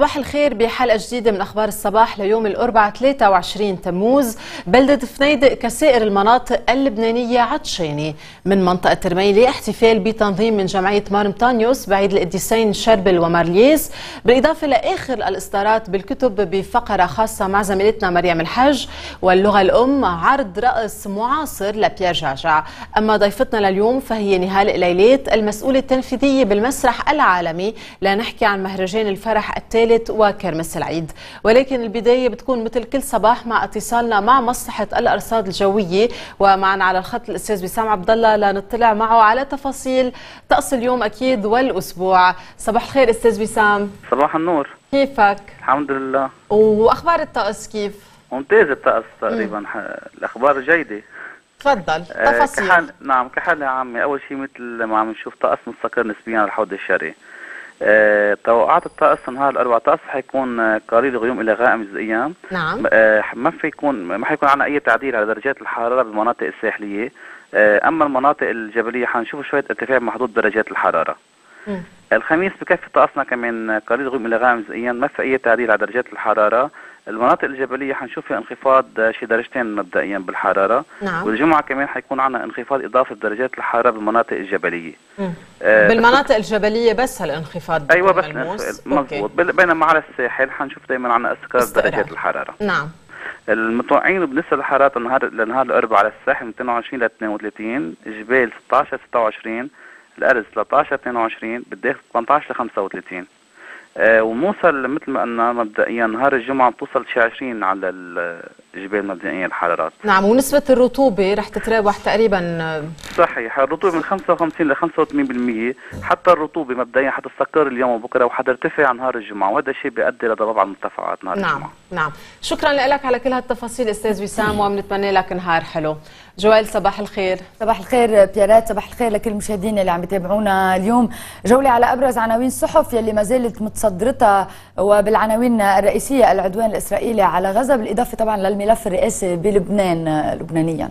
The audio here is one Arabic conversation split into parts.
صباح الخير بحلقة جديدة من أخبار الصباح ليوم الأربعاء 23 تموز بلدة فنيدق كسائر المناطق اللبنانية عطشانة من منطقة ترميلي احتفال بتنظيم من جمعية مارمتانيوس بعيد القديسين شربل ومارليز بالإضافة لآخر الإصدارات بالكتب بفقرة خاصة مع زميلتنا مريم الحج واللغة الأم عرض رأس معاصر لبيير جعجع أما ضيفتنا لليوم فهي نهال قليلات المسؤولة التنفيذية بالمسرح العالمي لنحكي عن مهرجان الفرح التالي ميلة وكرمس العيد ولكن البداية بتكون مثل كل صباح مع اتصالنا مع مصلحة الأرصاد الجوية ومعنا على الخط الأستاذ بسام عبد الله لنطلع معه على تفاصيل طقس اليوم أكيد والأسبوع صباح الخير أستاذ بسام صباح النور كيفك؟ الحمد لله وأخبار الطقس كيف؟ ممتاز الطقس تقريبا الأخبار جيدة تفضل آه، تفاصيل كحال... نعم كحالة عامة أول شيء مثل ما عم نشوف طقس مستقر نسبيا على الحوض الشرقي آه، توقعات الطقس نهار الاربعاء الطقس حيكون آه، قليل غيوم الى غائم جزئيا نعم آه، ما في يكون ما حيكون عندنا اي تعديل على درجات الحراره بالمناطق الساحليه آه، اما المناطق الجبليه حنشوف شويه ارتفاع محدود درجات الحراره م. الخميس بكفي طقسنا كمان قليل غيوم الى غائم جزئيا ما في اي تعديل على درجات الحراره المناطق الجبليه حنشوف فيها انخفاض آه، شي درجتين مبدئيا بالحراره نعم. والجمعه كمان حيكون عندنا انخفاض اضافي بدرجات الحراره بالمناطق الجبليه آه بالمناطق الجبليه بس هالانخفاض ايوه بس مضبوط بينما على الساحل حنشوف دائما عندنا استقرار درجات الحراره نعم المتوقعين بالنسبه للحراره النهار لنهار الاربعاء على الساحل من 22 ل 32 جبال 16 26 الارز 13 22 بالداخل 18 ل 35 آه، ونوصل مثل ما قلنا مبدئيا نهار الجمعه بتوصل شي 20 على الجبال مبدئيا الحرارات نعم ونسبه الرطوبه رح تتراوح تقريبا آه، صحيح الرطوبه من 55 ل 85% حتى الرطوبه مبدئيا حتستقر اليوم وبكره وحترتفع نهار الجمعه وهذا الشيء بيؤدي لضباب على المرتفعات نهار نعم الجمعه نعم شكرا لك على كل هالتفاصيل استاذ وسام وبنتمنى لك نهار حلو جوال صباح الخير صباح الخير بيارات صباح الخير لكل المشاهدين اللي عم يتابعونا اليوم جوله على ابرز عناوين الصحف يلي ما زالت متصدرة حضرتها وبالعناوين الرئيسية العدوان الإسرائيلي على غزة بالإضافة طبعا للملف الرئاسي بلبنان لبنانيا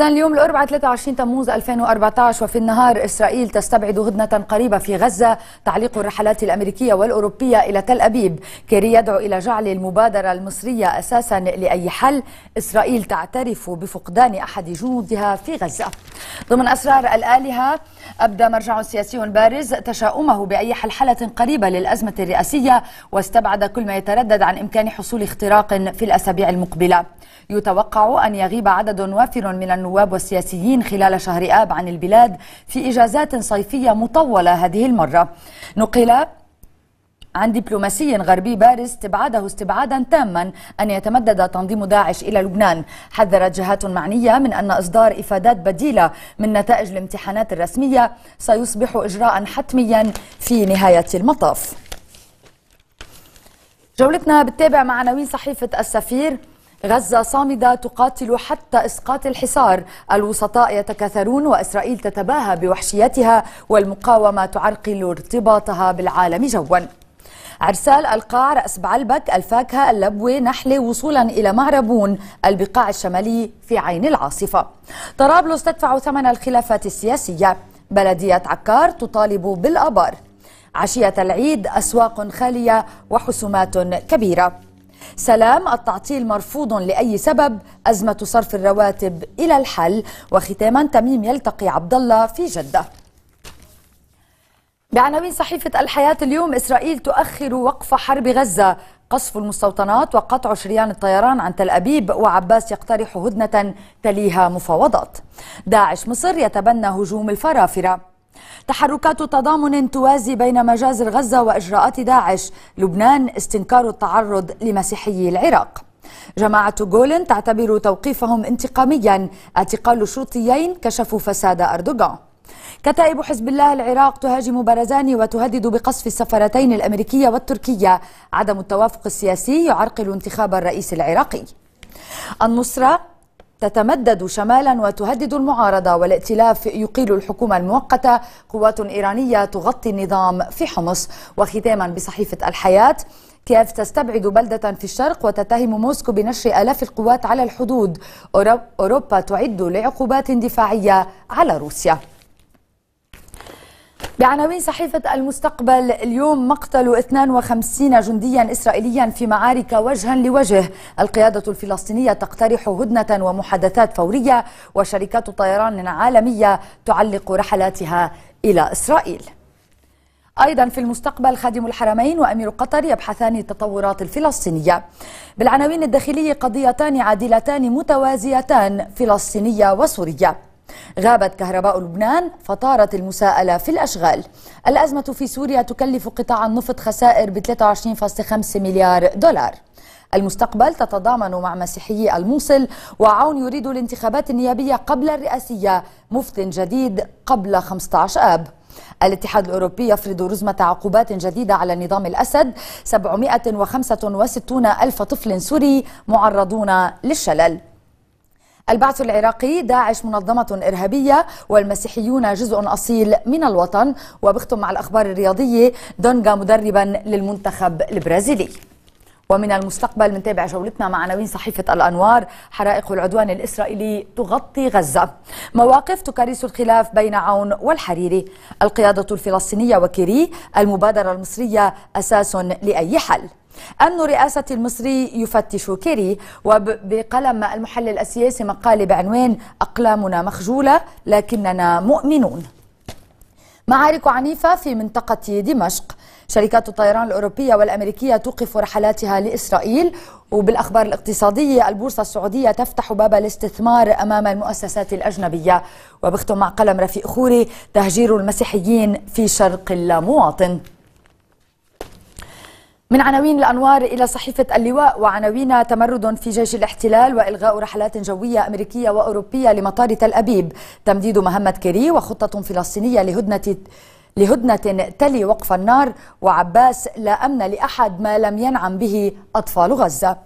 إذا اليوم الأربعاء 23 تموز 2014 وفي النهار إسرائيل تستبعد هدنة قريبة في غزة تعليق الرحلات الأمريكية والأوروبية إلى تل أبيب كيري يدعو إلى جعل المبادرة المصرية أساسا لأي حل إسرائيل تعترف بفقدان أحد جنودها في غزة ضمن أسرار الآلهة أبدى مرجع سياسي بارز تشاؤمه بأي حلحلة قريبة للأزمة الرئاسية واستبعد كل ما يتردد عن إمكان حصول اختراق في الأسابيع المقبلة يتوقع أن يغيب عدد وافر من النواب والسياسيين خلال شهر آب عن البلاد في إجازات صيفية مطولة هذه المرة نقل عن دبلوماسي غربي بارز استبعاده استبعادا تاما أن يتمدد تنظيم داعش إلى لبنان حذرت جهات معنية من أن إصدار إفادات بديلة من نتائج الامتحانات الرسمية سيصبح إجراء حتميا في نهاية المطاف جولتنا بتتابع مع عناوين صحيفة السفير غزة صامدة تقاتل حتى إسقاط الحصار الوسطاء يتكاثرون وإسرائيل تتباهى بوحشيتها والمقاومة تعرقل ارتباطها بالعالم جواً عرسال القاع رأس بعلبك الفاكهة اللبوة نحلة وصولا إلى معربون البقاع الشمالي في عين العاصفة طرابلس تدفع ثمن الخلافات السياسية بلدية عكار تطالب بالأبار عشية العيد أسواق خالية وحسومات كبيرة سلام التعطيل مرفوض لأي سبب أزمة صرف الرواتب إلى الحل وختاما تميم يلتقي عبد الله في جدة بعناوين صحيفة الحياة اليوم إسرائيل تؤخر وقف حرب غزة قصف المستوطنات وقطع شريان الطيران عن تل أبيب وعباس يقترح هدنة تليها مفاوضات داعش مصر يتبنى هجوم الفرافرة تحركات تضامن توازي بين مجازر غزة وإجراءات داعش لبنان استنكار التعرض لمسيحيي العراق جماعة جولن تعتبر توقيفهم انتقاميا اعتقال شرطيين كشفوا فساد أردوغان كتائب حزب الله العراق تهاجم برزاني وتهدد بقصف السفارتين الأمريكية والتركية عدم التوافق السياسي يعرقل انتخاب الرئيس العراقي النصرة تتمدد شمالا وتهدد المعارضة والائتلاف يقيل الحكومة المؤقتة قوات إيرانية تغطي النظام في حمص وختاما بصحيفة الحياة كيف تستبعد بلدة في الشرق وتتهم موسكو بنشر آلاف القوات على الحدود أوروبا تعد لعقوبات دفاعية على روسيا بعناوين صحيفة المستقبل اليوم مقتل 52 جنديا إسرائيليا في معارك وجها لوجه القيادة الفلسطينية تقترح هدنة ومحادثات فورية وشركات طيران عالمية تعلق رحلاتها إلى إسرائيل أيضا في المستقبل خادم الحرمين وأمير قطر يبحثان التطورات الفلسطينية بالعناوين الداخلية قضيتان عادلتان متوازيتان فلسطينية وسورية غابت كهرباء لبنان فطارت المساءلة في الأشغال الأزمة في سوريا تكلف قطاع النفط خسائر ب 23.5 مليار دولار المستقبل تتضامن مع مسيحيي الموصل وعون يريد الانتخابات النيابية قبل الرئاسية مفت جديد قبل 15 آب الاتحاد الأوروبي يفرض رزمة عقوبات جديدة على نظام الأسد 765 ألف طفل سوري معرضون للشلل البعث العراقي داعش منظمة إرهابية والمسيحيون جزء أصيل من الوطن وبختم مع الأخبار الرياضية دونجا مدربا للمنتخب البرازيلي ومن المستقبل منتابع جولتنا مع عناوين صحيفة الأنوار حرائق العدوان الإسرائيلي تغطي غزة مواقف تكرس الخلاف بين عون والحريري القيادة الفلسطينية وكيري المبادرة المصرية أساس لأي حل أمن رئاسة المصري يفتش كيري وبقلم المحلل السياسي مقال بعنوان أقلامنا مخجولة لكننا مؤمنون معارك عنيفة في منطقة دمشق شركات الطيران الأوروبية والأمريكية توقف رحلاتها لإسرائيل وبالأخبار الاقتصادية البورصة السعودية تفتح باب الاستثمار أمام المؤسسات الأجنبية وبختم مع قلم رفيق خوري تهجير المسيحيين في شرق المواطن من عناوين الأنوار إلى صحيفة اللواء وعناوين تمرد في جيش الاحتلال وإلغاء رحلات جوية أمريكية وأوروبية لمطار تل أبيب تمديد مهمة كيري وخطة فلسطينية لهدنة لهدنة تلي وقف النار وعباس لا أمن لأحد ما لم ينعم به أطفال غزة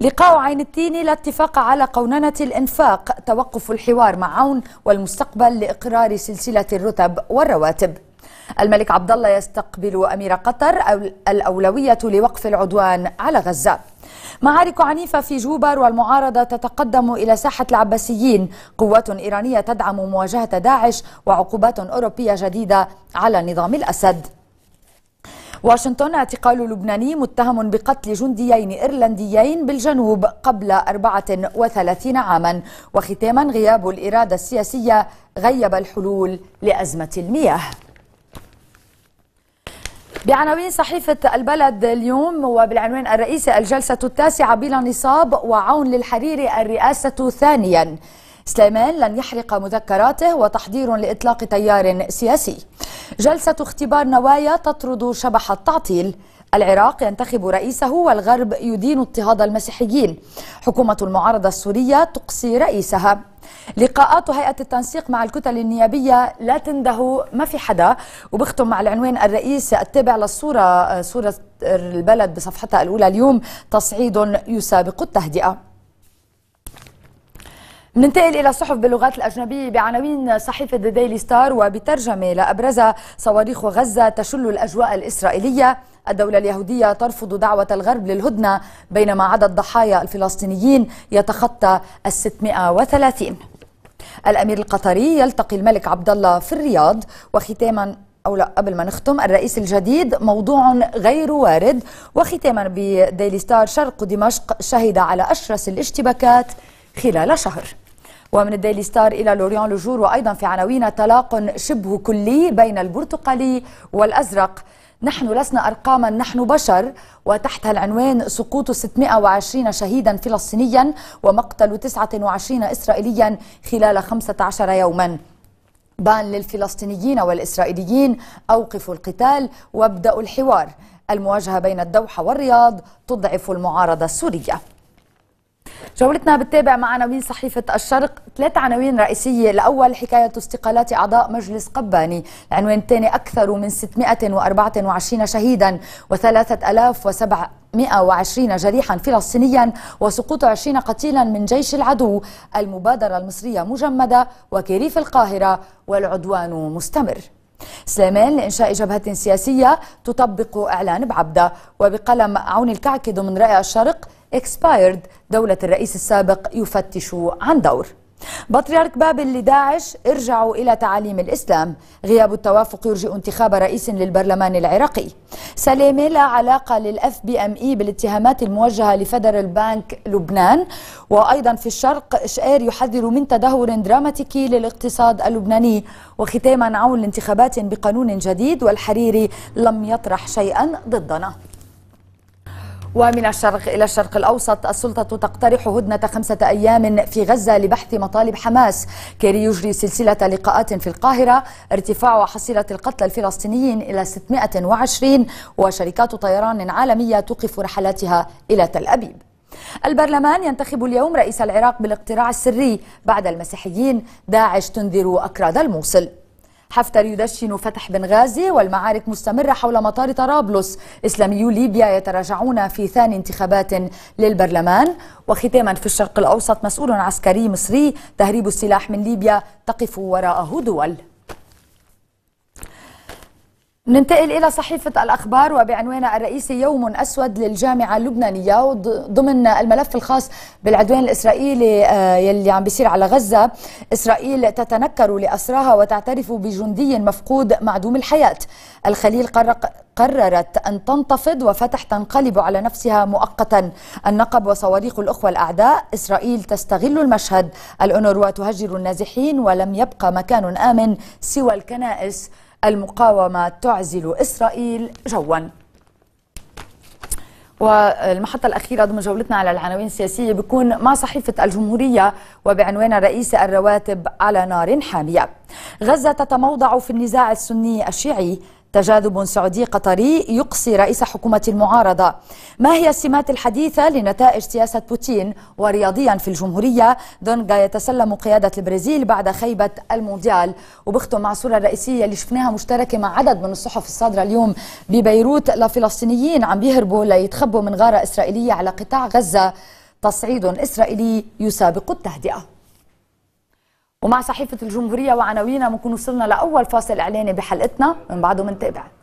لقاء عين التين لا اتفاق على قوننة الإنفاق توقف الحوار مع عون والمستقبل لإقرار سلسلة الرتب والرواتب الملك عبد الله يستقبل أمير قطر الأولوية لوقف العدوان على غزة معارك عنيفة في جوبر والمعارضة تتقدم إلى ساحة العباسيين قوات إيرانية تدعم مواجهة داعش وعقوبات أوروبية جديدة على نظام الأسد واشنطن اعتقال لبناني متهم بقتل جنديين إيرلنديين بالجنوب قبل 34 عاما وختاما غياب الإرادة السياسية غيب الحلول لأزمة المياه بعناوين صحيفة البلد اليوم وبالعنوان الرئيسي الجلسة التاسعة بلا نصاب وعون للحريري الرئاسة ثانيا سليمان لن يحرق مذكراته وتحضير لإطلاق تيار سياسي جلسة اختبار نوايا تطرد شبح التعطيل العراق ينتخب رئيسه والغرب يدين اضطهاد المسيحيين حكومة المعارضة السورية تقصي رئيسها لقاءات هيئة التنسيق مع الكتل النيابية لا تنده ما في حدا وبختم مع العنوان الرئيس التابع للصورة صورة البلد بصفحتها الأولى اليوم تصعيد يسابق التهدئة ننتقل إلى الصحف باللغات الأجنبية بعناوين صحيفة ذا ديلي ستار وبترجمة لأبرزها صواريخ غزة تشل الأجواء الإسرائيلية الدولة اليهودية ترفض دعوة الغرب للهدنة بينما عدد ضحايا الفلسطينيين يتخطى ال 630 الأمير القطري يلتقي الملك عبد الله في الرياض وختاما أو لا قبل ما نختم الرئيس الجديد موضوع غير وارد وختاما بديلي ستار شرق دمشق شهد على أشرس الاشتباكات خلال شهر ومن الديلي ستار إلى لوريان لوجور وأيضا في عناوين تلاق شبه كلي بين البرتقالي والأزرق نحن لسنا أرقاما نحن بشر وتحتها العنوان سقوط 620 شهيدا فلسطينيا ومقتل 29 إسرائيليا خلال 15 يوما بان للفلسطينيين والإسرائيليين أوقفوا القتال وابدأوا الحوار المواجهة بين الدوحة والرياض تضعف المعارضة السورية جولتنا بتتابع مع عناوين صحيفة الشرق ثلاث عناوين رئيسية الأول حكاية استقالات أعضاء مجلس قباني العنوان الثاني أكثر من 624 شهيدا و3007 120 جريحا فلسطينيا وسقوط 20 قتيلا من جيش العدو المبادرة المصرية مجمدة وكريف القاهرة والعدوان مستمر سليمان لإنشاء جبهة سياسية تطبق إعلان بعبدة وبقلم عون الكعك ضمن رأي الشرق إكسبايرد دولة الرئيس السابق يفتش عن دور بطريرك بابل لداعش ارجعوا إلى تعاليم الإسلام غياب التوافق يرجئ انتخاب رئيس للبرلمان العراقي سليمة لا علاقة للأف بي أم إي بالاتهامات الموجهة لفدرال بانك لبنان وأيضا في الشرق شئير يحذر من تدهور دراماتيكي للاقتصاد اللبناني وختاما عون لانتخابات بقانون جديد والحريري لم يطرح شيئا ضدنا ومن الشرق إلى الشرق الأوسط السلطة تقترح هدنة خمسة أيام في غزة لبحث مطالب حماس كيري يجري سلسلة لقاءات في القاهرة ارتفاع حصيلة القتلى الفلسطينيين إلى 620 وشركات طيران عالمية توقف رحلاتها إلى تل أبيب البرلمان ينتخب اليوم رئيس العراق بالاقتراع السري بعد المسيحيين داعش تنذر أكراد الموصل حفتر يدشن فتح بنغازي والمعارك مستمرة حول مطار طرابلس إسلاميو ليبيا يتراجعون في ثاني انتخابات للبرلمان وختاما في الشرق الأوسط مسؤول عسكري مصري تهريب السلاح من ليبيا تقف وراءه دول ننتقل إلى صحيفة الأخبار وبعنوانها الرئيسي يوم أسود للجامعة اللبنانية ضمن الملف الخاص بالعدوان الإسرائيلي آه، يلي عم بيصير على غزة إسرائيل تتنكر لأسراها وتعترف بجندي مفقود معدوم الحياة الخليل قرق قررت أن تنتفض وفتح تنقلب على نفسها مؤقتا النقب وصواريخ الأخوة الأعداء إسرائيل تستغل المشهد الأونروا تهجر النازحين ولم يبقى مكان آمن سوى الكنائس المقاومة تعزل إسرائيل جوا والمحطة الأخيرة ضمن جولتنا على العناوين السياسية بيكون مع صحيفة الجمهورية وبعنوان الرئيسي الرواتب على نار حامية غزة تتموضع في النزاع السني الشيعي تجاذب سعودي قطري يقصي رئيس حكومة المعارضة ما هي السمات الحديثة لنتائج سياسة بوتين ورياضيا في الجمهورية دونغا يتسلم قيادة البرازيل بعد خيبة المونديال وبختم مع الصورة الرئيسية اللي شفناها مشتركة مع عدد من الصحف الصادرة اليوم ببيروت لفلسطينيين عم بيهربوا ليتخبوا من غارة إسرائيلية على قطاع غزة تصعيد إسرائيلي يسابق التهدئة ومع صحيفة الجمهورية وعناوينها بنكون وصلنا لأول فاصل إعلاني بحلقتنا من بعده منتابع